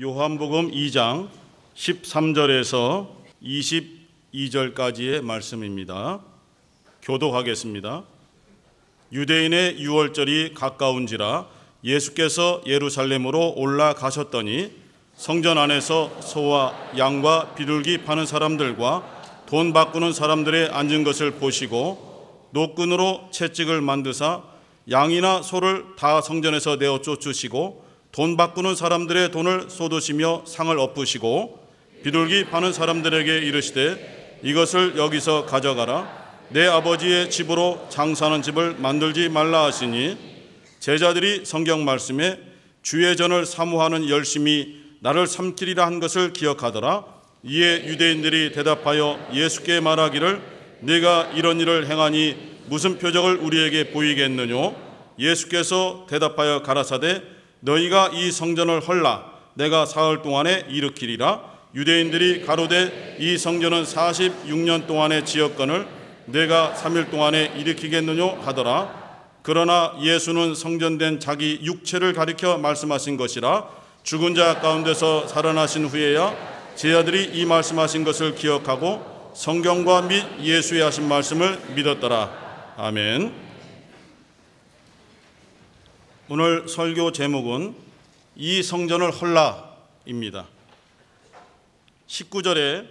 요한복음 2장 13절에서 22절까지의 말씀입니다. 교독하겠습니다. 유대인의 유월절이 가까운지라 예수께서 예루살렘으로 올라가셨더니 성전 안에서 소와 양과 비둘기 파는 사람들과 돈 바꾸는 사람들의 앉은 것을 보시고 노끈으로 채찍을 만드사 양이나 소를 다 성전에서 내어 쫓으시고 돈 바꾸는 사람들의 돈을 쏟으시며 상을 엎으시고 비둘기 파는 사람들에게 이르시되 이것을 여기서 가져가라 내 아버지의 집으로 장사하는 집을 만들지 말라 하시니 제자들이 성경 말씀에 주의 전을 사모하는 열심히 나를 삼키리라 한 것을 기억하더라 이에 유대인들이 대답하여 예수께 말하기를 네가 이런 일을 행하니 무슨 표적을 우리에게 보이겠느뇨 예수께서 대답하여 가라사대 너희가 이 성전을 헐라 내가 사흘 동안에 일으키리라 유대인들이 가로되 이 성전은 46년 동안의 지역권을 내가 3일 동안에 일으키겠느냐 하더라 그러나 예수는 성전된 자기 육체를 가리켜 말씀하신 것이라 죽은 자 가운데서 살아나신 후에야 제자들이 이 말씀하신 것을 기억하고 성경과 및 예수의 하신 말씀을 믿었더라 아멘 오늘 설교 제목은 이 성전을 헐라입니다. 19절에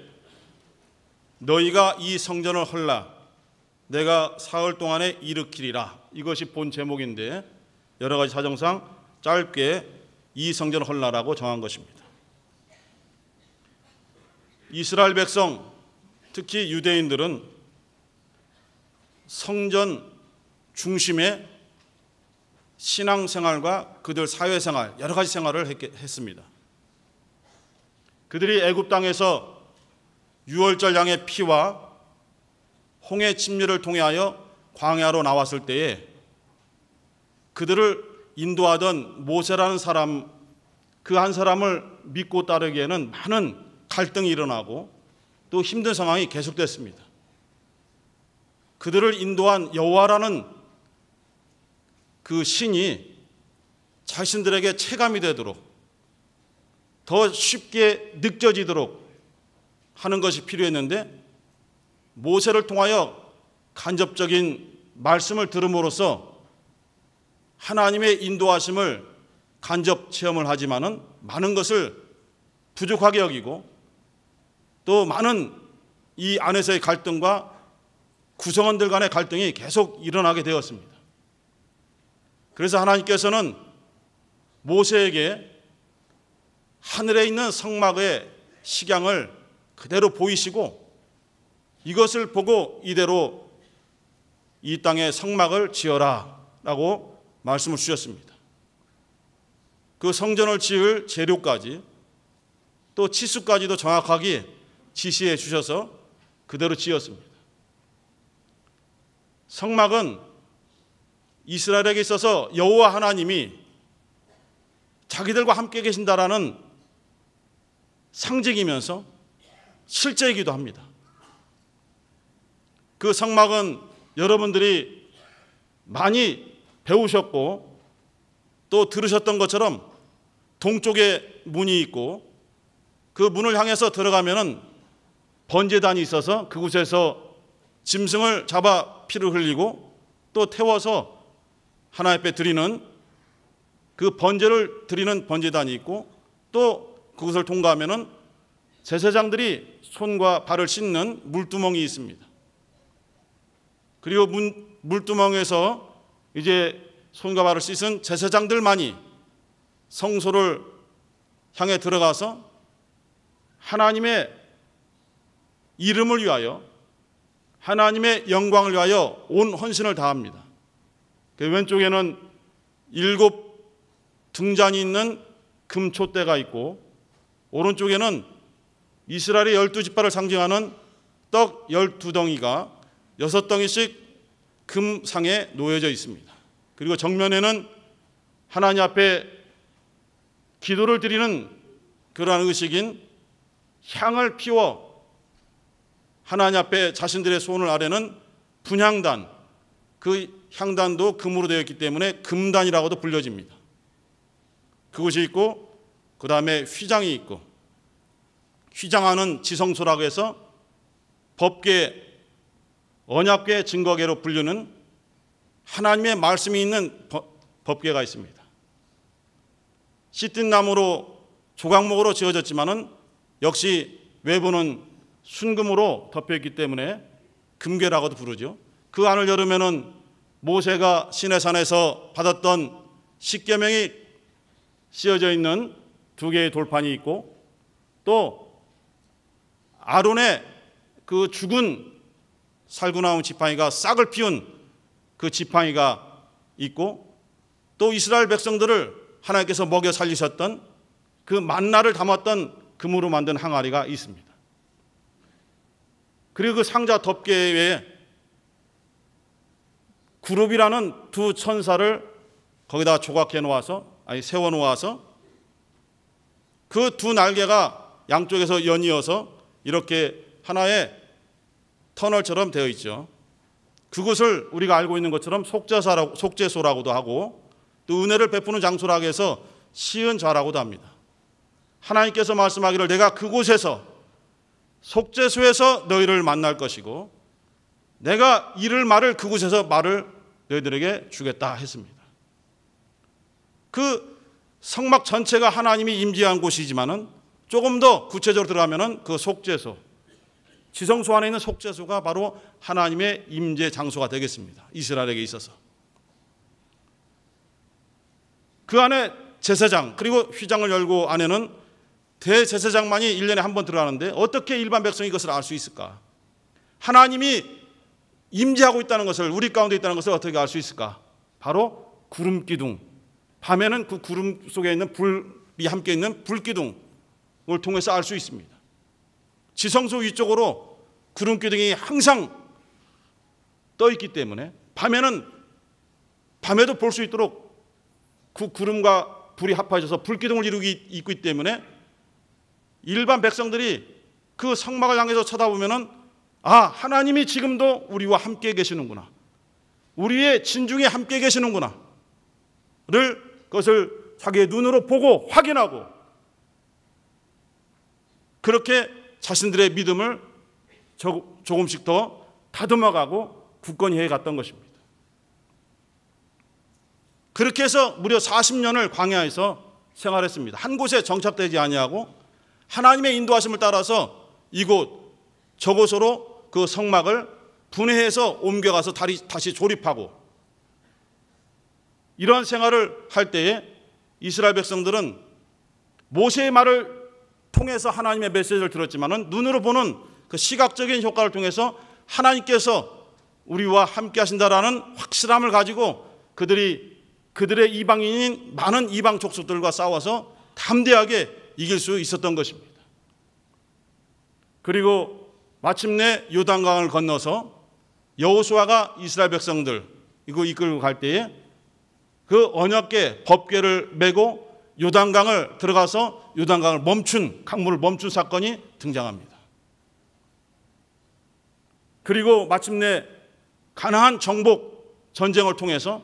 너희가 이 성전을 헐라 내가 사흘 동안에 일으키리라 이것이 본 제목인데 여러 가지 사정상 짧게 이 성전을 헐라라고 정한 것입니다. 이스라엘 백성 특히 유대인들은 성전 중심에 신앙생활과 그들 사회생활 여러 가지 생활을 했, 습니다 그들이 애굽 땅에서 유월절 양의 피와 홍해 침례를 통해하여 광야로 나왔을 때에 그들을 인도하던 모세라는 사람 그 한 사람을 믿고 따르기에는 많은 갈등이 일어나고 또 힘든 상황이 계속됐습니다. 그들을 인도한 여호와라는 그 신이 자신들에게 체감이 되도록 더 쉽게 느껴지도록 하는 것이 필요했는데 모세를 통하여 간접적인 말씀을 들음으로써 하나님의 인도하심을 간접 체험을 하지만은 많은 것을 부족하게 여기고 또 많은 이 안에서의 갈등과 구성원들 간의 갈등이 계속 일어나게 되었습니다. 그래서 하나님께서는 모세에게 하늘에 있는 성막의 식양을 그대로 보이시고 이것을 보고 이대로 이 땅에 성막을 지어라 라고 말씀을 주셨습니다. 그 성전을 지을 재료까지 또 치수까지도 정확하게 지시해 주셔서 그대로 지었습니다. 성막은 이스라엘에게 있어서 여호와 하나님이 자기들과 함께 계신다라는 상징이면서 실제이기도 합니다. 그 성막은 여러분들이 많이 배우셨고 또 들으셨던 것처럼 동쪽에 문이 있고 그 문을 향해서 들어가면은 번제단이 있어서 그곳에서 짐승을 잡아 피를 흘리고 또 태워서 하나 앞에 드리는 그 번제를 드리는 번제단이 있고 또 그것을 통과하면은 제사장들이 손과 발을 씻는 물두멍이 있습니다. 그리고 문, 물두멍에서 이제 손과 발을 씻은 제사장들만이 성소를 향해 들어가서 하나님의 이름을 위하여 하나님의 영광을 위하여 온 헌신을 다합니다. 그 왼쪽에는 일곱 등잔이 있는 금초대가 있고 오른쪽에는 이스라엘의 열두 지파를 상징하는 떡 열두 덩이가 여섯 덩이씩 금상에 놓여져 있습니다. 그리고 정면에는 하나님 앞에 기도를 드리는 그러한 의식인 향을 피워 하나님 앞에 자신들의 손을 아래는 분향단 그 향단도 금으로 되어 있기 때문에 금단이라고도 불려집니다. 그것이 있고 그 다음에 휘장이 있고 휘장하는 지성소라고 해서 법계 언약궤 증거계로 불리는 하나님의 말씀이 있는 법궤가 있습니다. 씻든 나무로 조각목으로 지어졌지만은 역시 외부는 순금으로 덮여 있기 때문에 금괴라고도 부르죠. 그 안을 열으면은 모세가 시내산에서 받았던 십계명이 씌어져 있는 두 개의 돌판이 있고 또 아론의 그 죽은 살고 나온 지팡이가 싹을 피운 그 지팡이가 있고 또 이스라엘 백성들을 하나님께서 먹여 살리셨던 그 만나를 담았던 금으로 만든 항아리가 있습니다. 그리고 그 상자 덮개에 그룹이라는 두 천사를 거기다 조각해 놓아서 아니 세워 놓아서 그 두 날개가 양쪽에서 연이어서 이렇게 하나의 터널처럼 되어 있죠. 그곳을 우리가 알고 있는 것처럼 속죄사라고, 속죄소라고도 하고 또 은혜를 베푸는 장소라고 해서 시은 자라고도 합니다. 하나님께서 말씀하기를 내가 그곳에서 속죄소에서 너희를 만날 것이고 내가 이를 말을 그곳에서 말을 너희들에게 주겠다 했습니다. 그 성막 전체가 하나님이 임재한 곳이지만은 조금 더 구체적으로 들어가면은 그 속죄소 지성소 안에 있는 속죄소가 바로 하나님의 임재 장소가 되겠습니다. 이스라엘에게 있어서. 그 안에 제사장 그리고 휘장을 열고 안에는 대제사장만이 1년에 한 번 들어가는데 어떻게 일반 백성이 이것을 알 수 있을까? 하나님이 임재하고 있다는 것을 우리 가운데 있다는 것을 어떻게 알 수 있을까? 바로 구름 기둥. 밤에는 그 구름 속에 있는 불이 함께 있는 불 기둥을 통해서 알 수 있습니다. 지성소 위쪽으로 구름 기둥이 항상 떠 있기 때문에 밤에는 밤에도 볼 수 있도록 그 구름과 불이 합해져서 불 기둥을 이루고 있기 때문에 일반 백성들이 그 성막을 향해서 쳐다보면은 아, 하나님이 지금도 우리와 함께 계시는구나. 우리의 진중에 함께 계시는구나. 를 그것을 자기의 눈으로 보고 확인하고 그렇게 자신들의 믿음을 조금씩 더 다듬어가고 굳건히 해갔던 것입니다. 그렇게 해서 무려 40년을 광야에서 생활했습니다. 한 곳에 정착되지 아니하고 하나님의 인도하심을 따라서 이곳 저곳으로 그 성막을 분해해서 옮겨가서 다시 조립하고 이러한 생활을 할 때에 이스라엘 백성들은 모세의 말을 통해서 하나님의 메시지를 들었지만은 눈으로 보는 그 시각적인 효과를 통해서 하나님께서 우리와 함께 하신다라는 확실함을 가지고 그들이 그들의 이방인인 많은 이방 족속들과 싸워서 담대하게 이길 수 있었던 것입니다. 그리고 마침내 요단강을 건너서 여호수아가 이스라엘 백성들 이거 이끌고 갈 때에 그 언약계 법궤를 메고 요단강을 들어가서 요단강을 멈춘 강물을 멈춘 사건이 등장합니다. 그리고 마침내 가나안 정복 전쟁을 통해서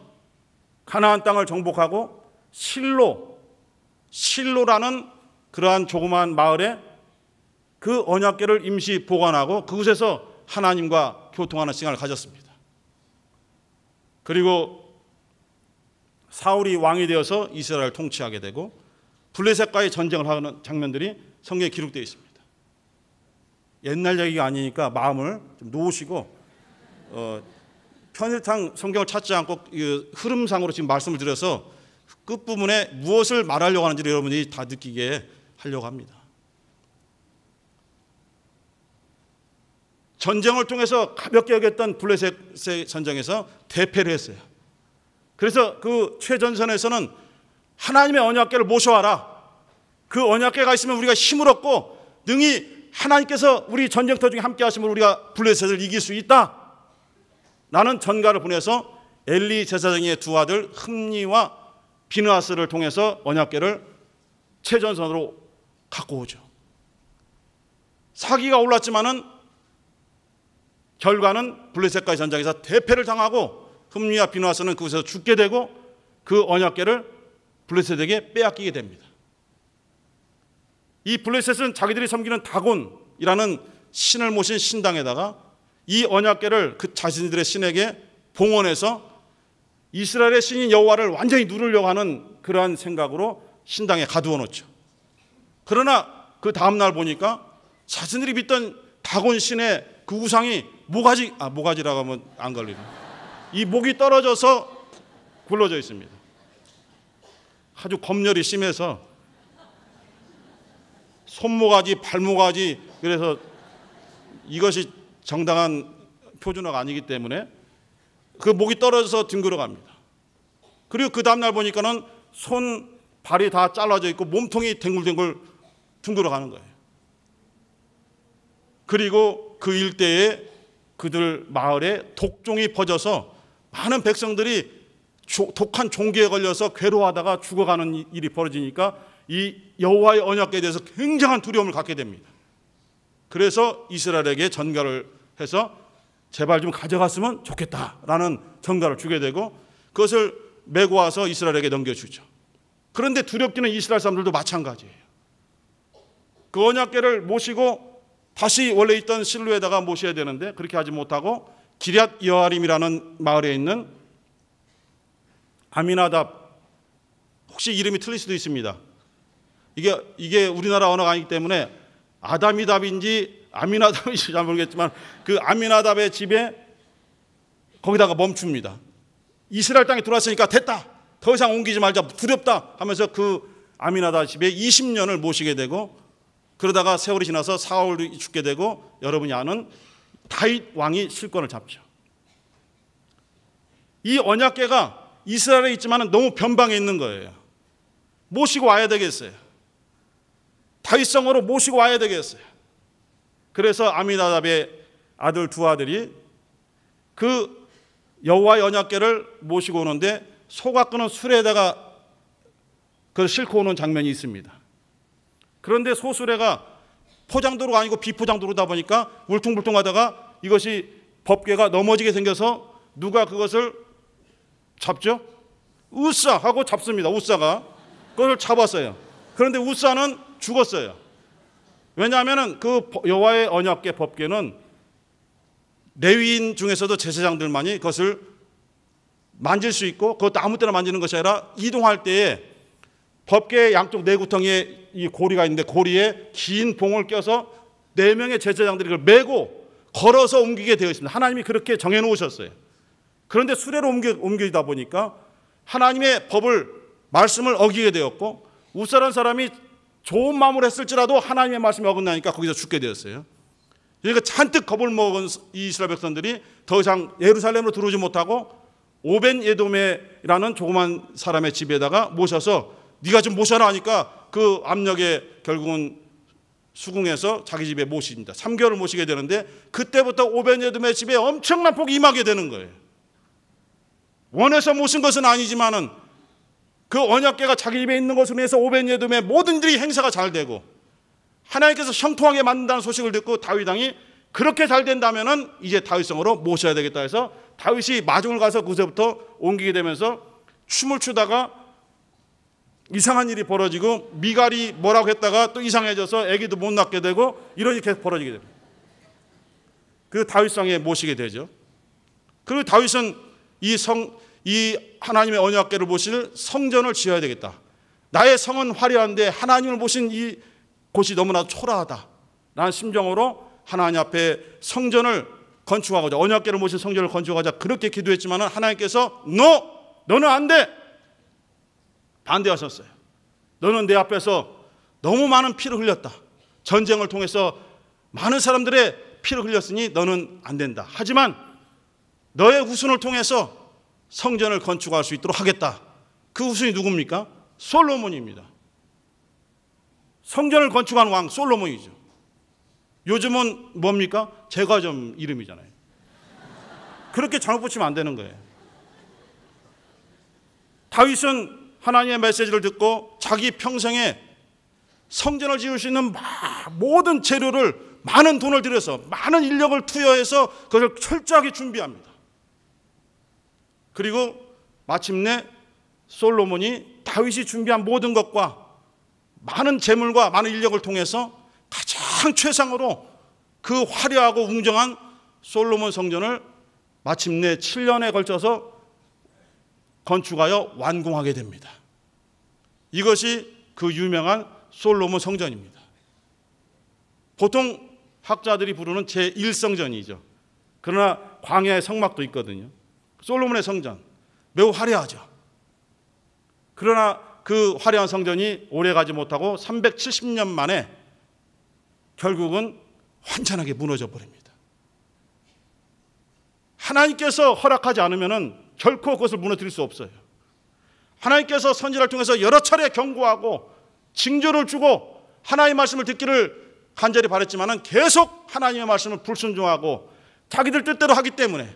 가나안 땅을 정복하고 실로 실로라는 그러한 조그마 마을에 그 언약궤를 임시 보관하고 그곳에서 하나님과 교통하는 시간을 가졌습니다. 그리고 사울이 왕이 되어서 이스라엘 통치하게 되고 블레셋과의 전쟁을 하는 장면들이 성경에 기록되어 있습니다. 옛날 얘기가 아니니까 마음을 좀 놓으시고 어, 편일탕 성경을 찾지 않고 흐름상으로 지금 말씀을 드려서 끝부분에 무엇을 말하려고 하는지 여러분이 다 느끼게 하려고 합니다. 전쟁을 통해서 가볍게 여겼던 블레셋의 전쟁에서 대패를 했어요. 그래서 그 최전선에서는 하나님의 언약계를 모셔와라. 그 언약계가 있으면 우리가 힘을 얻고 능히 하나님께서 우리 전쟁터 중에 함께 하시면 우리가 블레셋을 이길 수 있다. 나는 전가를 보내서 엘리 제사장의 두 아들 흠니와 비누아스를 통해서 언약계를 최전선으로 갖고 오죠. 사기가 올랐지만은 결과는 블레셋과의 전쟁에서 대패를 당하고 흠리와 비누아스는 그곳에서 죽게 되고 그 언약계를 블레셋에게 빼앗기게 됩니다. 이 블레셋은 자기들이 섬기는 다곤이라는 신을 모신 신당에다가 이 언약계를 그 자신들의 신에게 봉헌해서 이스라엘의 신인 여호와를 완전히 누르려고 하는 그러한 생각으로 신당에 가두어 놓죠. 그러나 그 다음 날 보니까 자신들이 믿던 다곤 신의 그구상이 모가지 아 모가지라고 하면 안 걸리네. 이 목이 떨어져서 굴러져 있습니다. 아주 검열이 심해서 손모가지, 발모가지 그래서 이것이 정당한 표준어가 아니기 때문에 그 목이 떨어져서 뒹굴어 갑니다. 그리고 그 다음날 보니까는 손, 발이 다 잘라져 있고 몸통이 뒹굴뒹굴 둥그러 가는 거예요. 그리고 그 일대에 그들 마을에 독종이 퍼져서 많은 백성들이 독한 종기에 걸려서 괴로워하다가 죽어가는 일이 벌어지니까 이 여호와의 언약에 대해서 굉장한 두려움을 갖게 됩니다. 그래서 이스라엘에게 전가를 해서 제발 좀 가져갔으면 좋겠다라는 전가를 주게 되고 그것을 메고 와서 이스라엘에게 넘겨주죠. 그런데 두렵기는 이스라엘 사람들도 마찬가지예요. 그 언약계를 모시고 다시 원래 있던 실루에다가 모셔야 되는데 그렇게 하지 못하고 기럇 여아림이라는 마을에 있는 아미나답 혹시 이름이 틀릴 수도 있습니다. 이게 이게 우리나라 언어가 아니기 때문에 아담이답인지 아미나답인지 잘 모르겠지만 그 아미나답의 집에 거기다가 멈춥니다. 이스라엘 땅에 들어왔으니까 됐다. 더 이상 옮기지 말자. 두렵다 하면서 그 아미나답 집에 20년을 모시게 되고 그러다가 세월이 지나서 사울이 죽게 되고 여러분이 아는 다윗 왕이 실권을 잡죠. 이 언약계가 이스라엘에 있지만 너무 변방에 있는 거예요. 모시고 와야 되겠어요. 다윗성으로 모시고 와야 되겠어요. 그래서 아미나답의 아들 두 아들이 그 여호와 연약계를 모시고 오는데 소가 끄는 술에다가 그걸 고 오는 장면이 있습니다. 그런데 소수래가 포장도로가 아니고 비포장도로다 보니까 울퉁불퉁하다가 이것이 법궤가 넘어지게 생겨서 누가 그것을 잡죠? 우싸 하고 잡습니다. 우싸가 그걸 잡았어요. 그런데 우싸는 죽었어요. 왜냐하면그 여호와의 언약궤 법궤는 레위인 중에서도 제사장들만이 그것을 만질 수 있고 그것도 아무 때나 만지는 것이 아니라 이동할 때에 법계의 양쪽 내구통에 이 고리가 있는데 고리에 긴 봉을 껴서 네 명의 제자장들이 그걸 메고 걸어서 옮기게 되어 있습니다. 하나님이 그렇게 정해 놓으셨어요. 그런데 수레로 옮겨, 옮기다 보니까 하나님의 법을 말씀을 어기게 되었고 우사란 사람이 좋은 마음을 했을지라도 하나님의 말씀이 어긋나니까 거기서 죽게 되었어요. 그러니까 잔뜩 겁을 먹은 이스라엘 백성들이 더 이상 예루살렘으로 들어오지 못하고 오벤 예돔이라는 조그만 사람의 집에다가 모셔서 네가 좀 모셔라 하니까 그 압력에 결국은 수궁에서 자기 집에 모십니다. 3개월을 모시게 되는데 그때부터 오벤여드의 집에 엄청난 폭이 임하게 되는 거예요. 원해서 모신 것은 아니지만은 그 언약계가 자기 집에 있는 것으로 해서 오벤여드의 모든 일이 행사가 잘 되고 하나님께서 형통하게 만든다는 소식을 듣고 다윗왕이 그렇게 잘 된다면은 이제 다윗성으로 모셔야 되겠다 해서 다윗이 마중을 가서 그새부터 옮기게 되면서 춤을 추다가 이상한 일이 벌어지고 미갈이 뭐라고 했다가 또 이상해져서 아기도 못 낳게 되고 이런 일이 계속 벌어지게 됩니다. 그 다윗성에 모시게 되죠. 그리고 다윗은 이 성, 이 하나님의 언약궤를 모실 성전을 지어야 되겠다. 나의 성은 화려한데 하나님을 모신 이 곳이 너무나 초라하다. 라는 심정으로 하나님 앞에 성전을 건축하고자, 언약궤를 모실 성전을 건축하자 그렇게 기도했지만 하나님께서 너! 너는 안 돼! 반대하셨어요. 너는 내 앞에서 너무 많은 피를 흘렸다. 전쟁을 통해서 많은 사람들의 피를 흘렸으니 너는 안 된다. 하지만 너의 후손을 통해서 성전을 건축할 수 있도록 하겠다. 그 후손이 누굽니까? 솔로몬입니다. 성전을 건축한 왕 솔로몬이죠. 요즘은 뭡니까? 제과점 이름이잖아요. 그렇게 잘못 붙이면 안 되는 거예요. 다윗은 하나님의 메시지를 듣고 자기 평생에 성전을 지을 수 있는 모든 재료를 많은 돈을 들여서 많은 인력을 투여해서 그것을 철저하게 준비합니다. 그리고 마침내 솔로몬이 다윗이 준비한 모든 것과 많은 재물과 많은 인력을 통해서 가장 최상으로 그 화려하고 웅장한 솔로몬 성전을 마침내 7년에 걸쳐서 건축하여 완공하게 됩니다. 이것이 그 유명한 솔로몬 성전입니다. 보통 학자들이 부르는 제1성전이죠. 그러나 광야의 성막도 있거든요. 솔로몬의 성전. 매우 화려하죠. 그러나 그 화려한 성전이 오래 가지 못하고 370년 만에 결국은 환천하게 무너져 버립니다. 하나님께서 허락하지 않으면 결코 그것을 무너뜨릴 수 없어요. 하나님께서 선지를 통해서 여러 차례 경고하고 징조를 주고 하나님의 말씀을 듣기를 간절히 바랬지만 계속 하나님의 말씀을 불순종하고 자기들 뜻대로 하기 때문에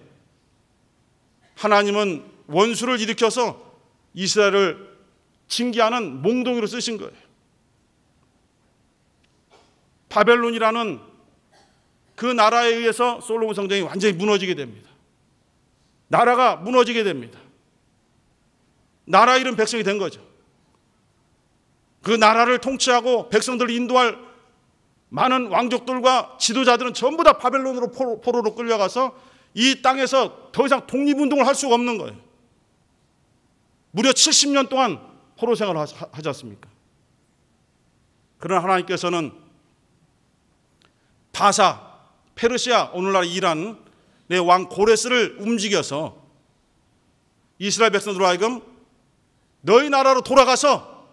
하나님은 원수를 일으켜서 이스라엘을 징계하는 몽둥이로 쓰신 거예요. 바벨론이라는 그 나라에 의해서 솔로몬 성전이 완전히 무너지게 됩니다. 나라가 무너지게 됩니다. 나라 이름 백성이 된 거죠. 그 나라를 통치하고 백성들을 인도할 많은 왕족들과 지도자들은 전부 다 바벨론으로 포로로 끌려가서 이 땅에서 더 이상 독립운동을 할 수가 없는 거예요. 무려 70년 동안 포로 생활을 하지 않습니까? 그러나 하나님께서는 바사, 페르시아, 오늘날 이란내 왕 고레스를 움직여서 이스라엘 백성들로 하여금 너희 나라로 돌아가서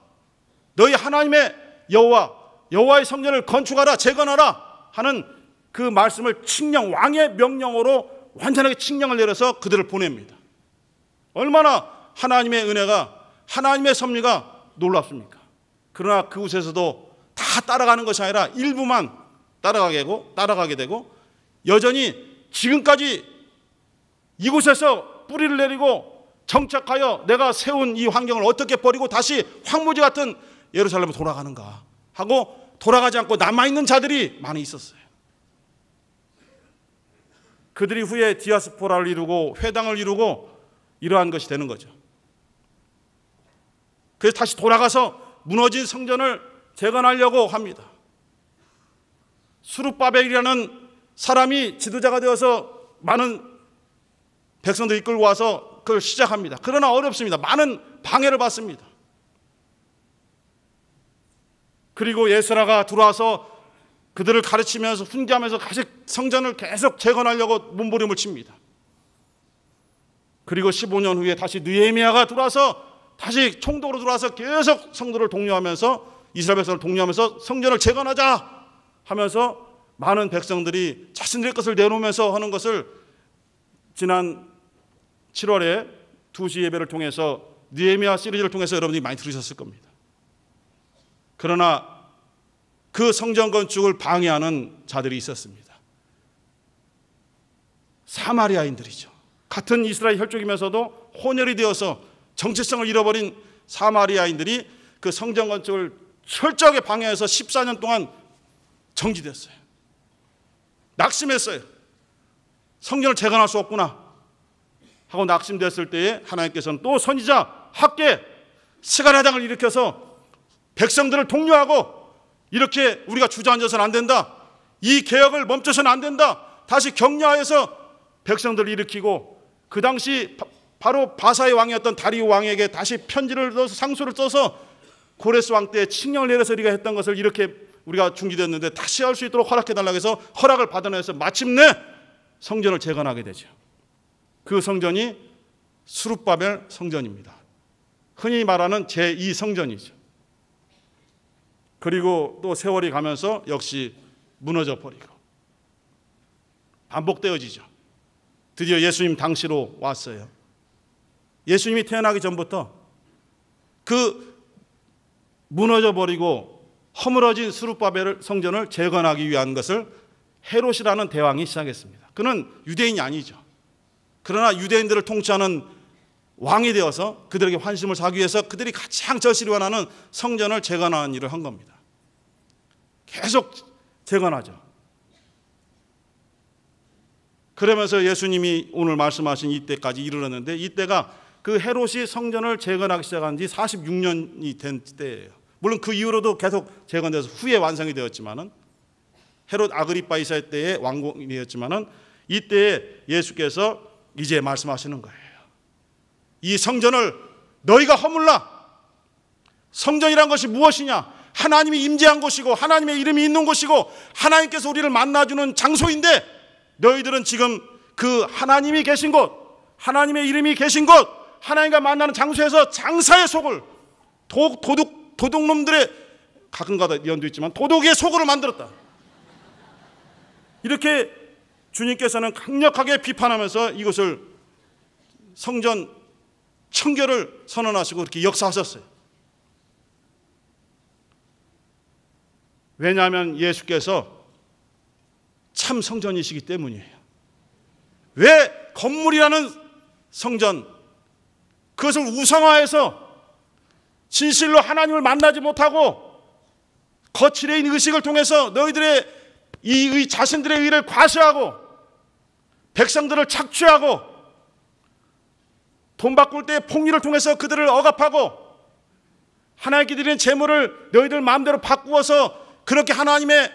너희 하나님의 여호와 여호와의 성전을 건축하라 재건하라 하는 그 말씀을 칙령 왕의 명령으로 완전하게 칙령을 내려서 그들을 보냅니다. 얼마나 하나님의 은혜가 하나님의 섭리가 놀랍습니까? 그러나 그곳에서도 다 따라가는 것이 아니라 일부만 따라가게 되고 따라가게 되고 여전히 지금까지 이곳에서 뿌리를 내리고 정착하여 내가 세운 이 환경을 어떻게 버리고 다시 황무지 같은 예루살렘으로 돌아가는가 하고 돌아가지 않고 남아있는 자들이 많이 있었어요. 그들이 후에 디아스포라를 이루고 회당을 이루고 이러한 것이 되는 거죠. 그래서 다시 돌아가서 무너진 성전을 재건하려고 합니다. 수룹바벨이라는 사람이 지도자가 되어서 많은 백성들 이끌고 와서 그걸 시작합니다. 그러나 어렵습니다. 많은 방해를 받습니다. 그리고 예수라가 들어와서 그들을 가르치면서 훈계하면서 다시 성전을 계속 재건하려고 몸부림을 칩니다. 그리고 15년 후에 다시 느헤미야가 들어와서 다시 총독으로 들어와서 계속 성도를 독려하면서 이스라엘 백성을 독려하면서 성전을 재건하자 하면서 많은 백성들이 자신들의 것을 내놓으면서 하는 것을 지난 7월에 2시 예배를 통해서 니에미아 시리즈를 통해서 여러분이 많이 들으셨을 겁니다. 그러나 그 성전 건축을 방해하는 자들이 있었습니다. 사마리아인들이죠. 같은 이스라엘 혈족이면서도 혼혈이 되어서 정체성을 잃어버린 사마리아인들이 그 성전 건축을 철저하게 방해해서 14년 동안 정지됐어요. 낙심했어요. 성전을 재건할 수 없구나. 하고 낙심됐을 때에 하나님께서는 또 선지자 학계 스가랴당을 일으켜서 백성들을 독려하고 이렇게 우리가 주저앉아서는 안 된다. 이 개혁을 멈춰서는 안 된다. 다시 격려하여서 백성들을 일으키고 그 당시 바로 바사의 왕이었던 다리우 왕에게 다시 편지를 넣어서 상소를 써서 고레스 왕때 칙령을 내려서 우리가 했던 것을 이렇게 우리가 중지됐는데 다시 할 수 있도록 허락해 달라고 해서 허락을 받아내서 마침내 성전을 재건하게 되죠. 그 성전이 수룻바벨 성전입니다. 흔히 말하는 제2 성전이죠. 그리고 또 세월이 가면서 역시 무너져 버리고 반복되어지죠. 드디어 예수님 당시로 왔어요. 예수님이 태어나기 전부터 그 무너져 버리고 허물어진 수룹바벨 성전을 재건하기 위한 것을 헤롯이라는 대왕이 시작했습니다. 그는 유대인이 아니죠. 그러나 유대인들을 통치하는 왕이 되어서 그들에게 환심을 사기 위해서 그들이 가장 절실히 원하는 성전을 재건하는 일을 한 겁니다. 계속 재건하죠. 그러면서 예수님이 오늘 말씀하신 이때까지 이르렀는데 이때가 그 헤롯이 성전을 재건하기 시작한 지 46년이 된 때예요. 물론 그 이후로도 계속 재건돼서 후에 완성이 되었지만은 헤롯 아그리파이사 때의 왕국이었지만은 이때 예수께서 이제 말씀하시는 거예요. 이 성전을 너희가 허물라. 성전이란 것이 무엇이냐? 하나님이 임재한 곳이고 하나님의 이름이 있는 곳이고 하나님께서 우리를 만나주는 장소인데 너희들은 지금 그 하나님이 계신 곳, 하나님의 이름이 계신 곳, 하나님과 만나는 장소에서 장사의 속을 도, 도둑 도둑놈들의 가끔가다 연도 있지만 도둑의 속으 만들었다. 이렇게 주님께서는 강력하게 비판하면서 이것을 성전 청결을 선언하시고 그렇게 역사하셨어요. 왜냐하면 예수께서 참 성전이시기 때문이에요. 왜 건물이라는 성전, 그것을 우상화해서 진실로 하나님을 만나지 못하고 거칠에 있 의식을 통해서 너희들의 이 의, 자신들의 의를 과시하고 백성들을 착취하고 돈 바꿀 때 폭리를 통해서 그들을 억압하고 하나님께 드리는 재물을 너희들 마음대로 바꾸어서 그렇게 하나님의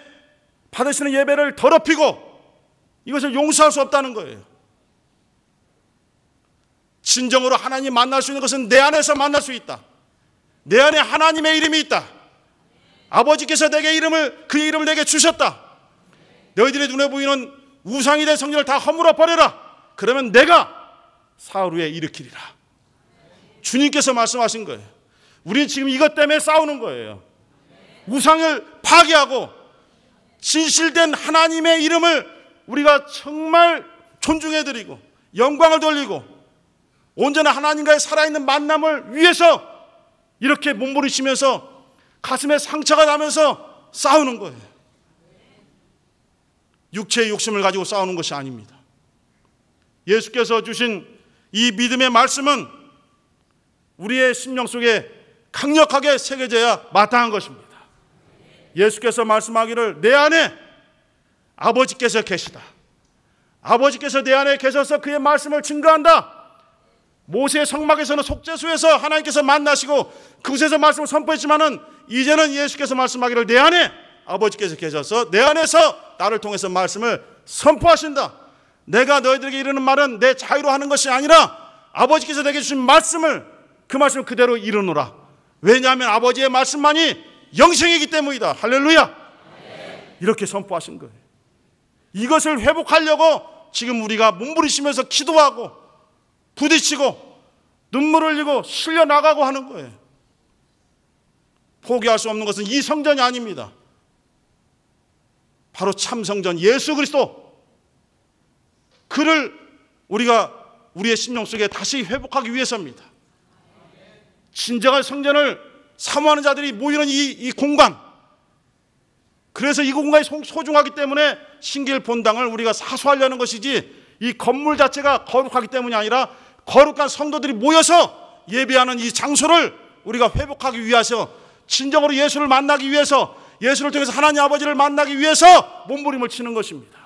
받으시는 예배를 더럽히고 이것을 용서할 수 없다는 거예요. 진정으로 하나님 만날 수 있는 것은 내 안에서 만날 수 있다. 내 안에 하나님의 이름이 있다. 아버지께서 내게 이름을 그 이름을 내게 주셨다. 너희들의 눈에 보이는 우상이 된 성전을 다 허물어 버려라. 그러면 내가 사흘 후에 일으키리라. 주님께서 말씀하신 거예요. 우리는 지금 이것 때문에 싸우는 거예요. 우상을 파괴하고 진실된 하나님의 이름을 우리가 정말 존중해드리고 영광을 돌리고 온전한 하나님과의 살아있는 만남을 위해서 이렇게 몸부림치면서 가슴에 상처가 나면서 싸우는 거예요. 육체의 욕심을 가지고 싸우는 것이 아닙니다. 예수께서 주신 이 믿음의 말씀은 우리의 심령 속에 강력하게 새겨져야 마땅한 것입니다. 예수께서 말씀하기를 내 안에 아버지께서 계시다. 아버지께서 내 안에 계셔서 그의 말씀을 증거한다. 모세의 성막에서는 속죄수에서 하나님께서 만나시고 그곳에서 말씀을 선포했지만은 이제는 예수께서 말씀하기를 내 안에 아버지께서 계셔서 내 안에서 나를 통해서 말씀을 선포하신다. 내가 너희들에게 이르는 말은 내 자유로 하는 것이 아니라 아버지께서 내게 주신 말씀을 그 말씀을 그대로 이루노라. 왜냐하면 아버지의 말씀만이 영생이기 때문이다. 할렐루야. 이렇게 선포하신 거예요. 이것을 회복하려고 지금 우리가 몸부림치면서 기도하고 부딪히고 눈물 흘리고 실려 나가고 하는 거예요. 포기할 수 없는 것은 이 성전이 아닙니다. 바로 참성전 예수 그리스도. 그를 우리가 우리의 심령 속에 다시 회복하기 위해서입니다. 진정한 성전을 사모하는 자들이 모이는 이, 이 공간. 그래서 이 공간이 소중하기 때문에 신길 본당을 우리가 사수하려는 것이지 이 건물 자체가 거룩하기 때문이 아니라 거룩한 성도들이 모여서 예배하는 이 장소를 우리가 회복하기 위해서 진정으로 예수를 만나기 위해서 예수를 통해서 하나님 아버지를 만나기 위해서 몸부림을 치는 것입니다.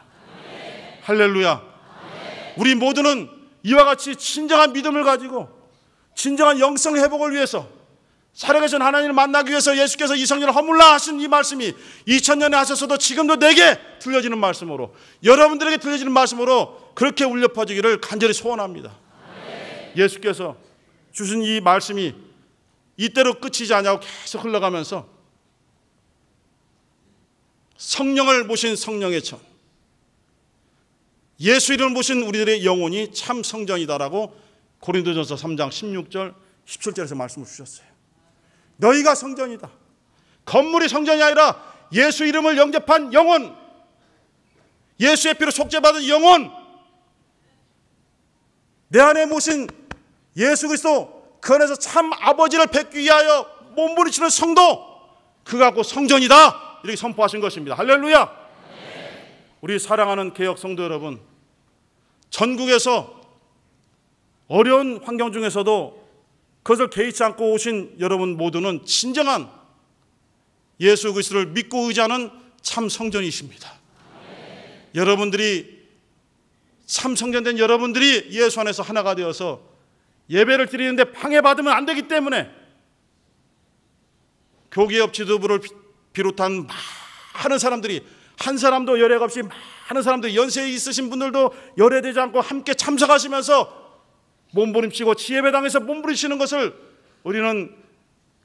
네. 할렐루야. 네. 우리 모두는 이와 같이 진정한 믿음을 가지고 진정한 영성 회복을 위해서 살아계신 하나님을 만나기 위해서 예수께서 이 성전을 허물라 하신 이 말씀이 2000년에 하셨어도 지금도 내게 들려지는 말씀으로 여러분들에게 들려지는 말씀으로 그렇게 울려 퍼지기를 간절히 소원합니다. 네. 예수께서 주신 이 말씀이 이때로 끝이지 않냐고 계속 흘러가면서 성령을 모신 성령의 천, 예수 이름을 모신 우리들의 영혼이 참 성전이다라고 고린도전서 3장 16절 17절에서 말씀을 주셨어요. 너희가 성전이다. 건물이 성전이 아니라 예수 이름을 영접한 영혼, 예수의 피로 속죄받은 영혼, 내 안에 모신 예수 그리스도 그 안에서 참 아버지를 뵙기 위하여 몸부림치는 성도, 그 갖고 성전이다. 이렇게 선포하신 것입니다. 할렐루야! 우리 사랑하는 개혁 성도 여러분, 전국에서 어려운 환경 중에서도 그것을 개의치 않고 오신 여러분 모두는 진정한 예수 그리스도를 믿고 의지하는 참 성전이십니다. 네. 여러분들이 참 성전된 여러분들이 예수 안에서 하나가 되어서 예배를 드리는데 방해받으면 안 되기 때문에 교계협 지도부를 비롯한 많은 사람들이 한 사람도 열애가 없이 많은 사람들 이연세 있으신 분들도 열애되지 않고 함께 참석하시면서 몸부림치고 지혜배당에서 몸부림치는 것을 우리는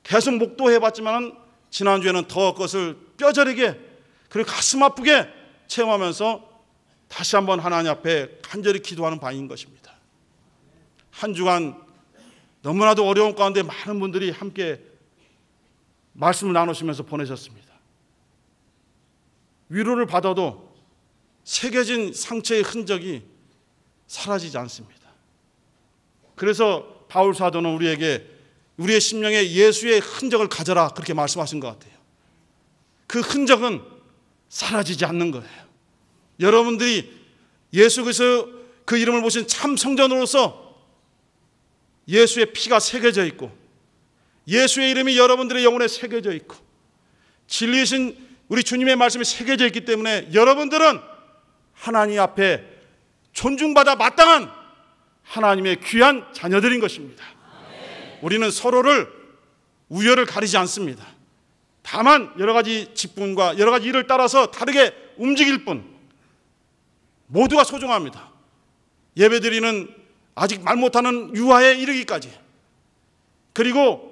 계속 목도해봤지만 지난주에는 더 그것을 뼈저리게 그리고 가슴 아프게 체험하면서 다시 한번 하나님 앞에 간절히 기도하는 바인 것입니다. 한 주간 너무나도 어려운 가운데 많은 분들이 함께 말씀을 나누시면서 보내셨습니다. 위로를 받아도 새겨진 상처의 흔적이 사라지지 않습니다. 그래서 바울 사도는 우리에게 우리의 심령에 예수의 흔적을 가져라 그렇게 말씀하신 것 같아요. 그 흔적은 사라지지 않는 거예요. 여러분들이 예수께서 그 이름을 보신 참 성전으로서 예수의 피가 새겨져 있고 예수의 이름이 여러분들의 영혼에 새겨져 있고 진리이신 우리 주님의 말씀이 새겨져 있기 때문에 여러분들은 하나님 앞에 존중받아 마땅한 하나님의 귀한 자녀들인 것입니다. 우리는 서로를 우열을 가리지 않습니다. 다만 여러 가지 직분과 여러 가지 일을 따라서 다르게 움직일 뿐 모두가 소중합니다. 예배드리는 아직 말 못하는 유아에 이르기까지 그리고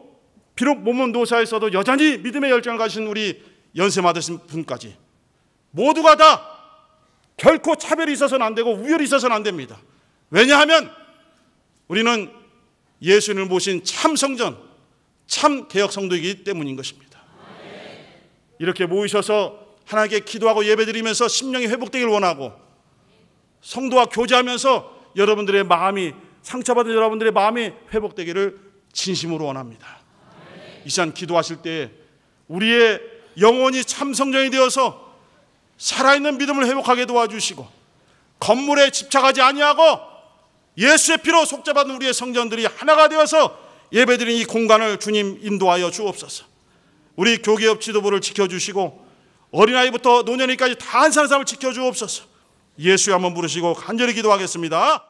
비록 몸은 노사에서도 여전히 믿음의 열정을 가진 우리 연세 받으신 분까지 모두가 다 결코 차별이 있어서는 안 되고 우열이 있어서는 안 됩니다. 왜냐하면 우리는 예수님을 모신 참 성전, 참 개혁 성도이기 때문인 것입니다. 이렇게 모이셔서 하나님께 기도하고 예배드리면서 심령이 회복되길 원하고 성도와 교제하면서 여러분들의 마음이 상처받은 여러분들의 마음이 회복되기를 진심으로 원합니다. 이 시간 기도하실 때에 우리의 영혼이 참성전이 되어서 살아있는 믿음을 회복하게 도와주시고 건물에 집착하지 아니하고 예수의 피로 속죄받은 우리의 성전들이 하나가 되어서 예배드린 이 공간을 주님 인도하여 주옵소서. 우리 교계업 지도부를 지켜주시고 어린아이부터 노년이까지 다 한 사람 사람을 지켜주옵소서. 예수의 한번 부르시고 간절히 기도하겠습니다.